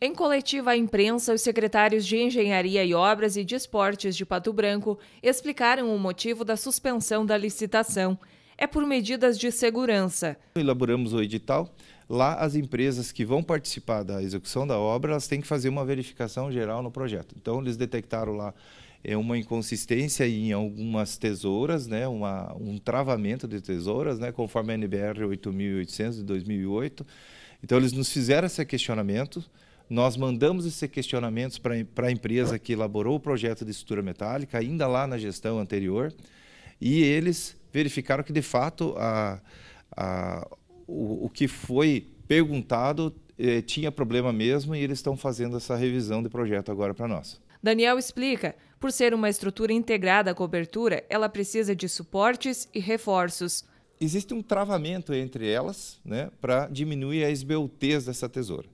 Em coletiva à imprensa, os secretários de Engenharia e Obras e de Esportes de Pato Branco explicaram o motivo da suspensão da licitação. É por medidas de segurança. Elaboramos o edital. Lá, as empresas que vão participar da execução da obra, elas têm que fazer uma verificação geral no projeto. Então, eles detectaram lá é uma inconsistência em algumas tesouras, né, uma, um travamento de tesouras, né, conforme a NBR 8800 de 2008. Então, eles nos fizeram esse questionamento. Nós mandamos esses questionamentos para a empresa que elaborou o projeto de estrutura metálica, ainda lá na gestão anterior, e eles verificaram que, de fato, a, a, o, o, que foi perguntado eh, tinha problema mesmo e eles estão fazendo essa revisão de projeto agora para nós. Daniel explica: por ser uma estrutura integrada à cobertura, ela precisa de suportes e reforços. Existe um travamento entre elas né, para diminuir a esbeltez dessa tesoura.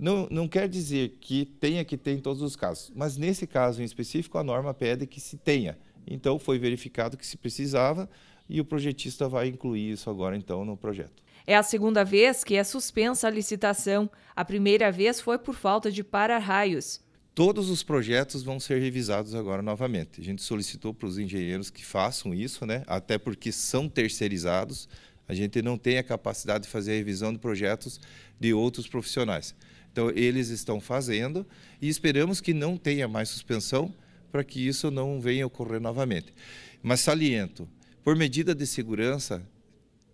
Não, não quer dizer que tenha que ter em todos os casos, mas nesse caso em específico a norma pede que se tenha. Então foi verificado que se precisava e o projetista vai incluir isso agora então no projeto. É a segunda vez que é suspensa a licitação. A primeira vez foi por falta de para-raios. Todos os projetos vão ser revisados agora novamente. A gente solicitou para os engenheiros que façam isso, né? até porque são terceirizados, a gente não tem a capacidade de fazer a revisão de projetos de outros profissionais. Então, eles estão fazendo e esperamos que não tenha mais suspensão para que isso não venha ocorrer novamente. Mas saliento, por medida de segurança,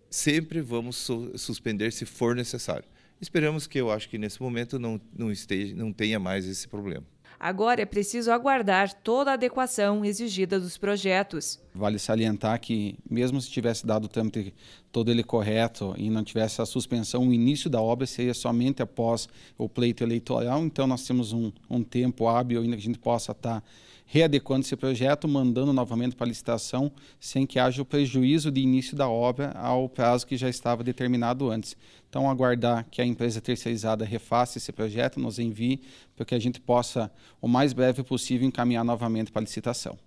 sempre vamos su suspender se for necessário. Esperamos que eu acho que nesse momento não, não, esteja, não tenha mais esse problema. Agora é preciso aguardar toda a adequação exigida dos projetos. Vale salientar que, mesmo se tivesse dado o trâmite todo ele correto e não tivesse a suspensão, o início da obra seria somente após o pleito eleitoral. Então, nós temos um, um tempo hábil ainda que a gente possa estar tá readequando esse projeto, mandando novamente para a licitação, sem que haja o prejuízo de início da obra ao prazo que já estava determinado antes. Então, aguardar que a empresa terceirizada refaça esse projeto, nos envie para que a gente possa, o mais breve possível, encaminhar novamente para a licitação.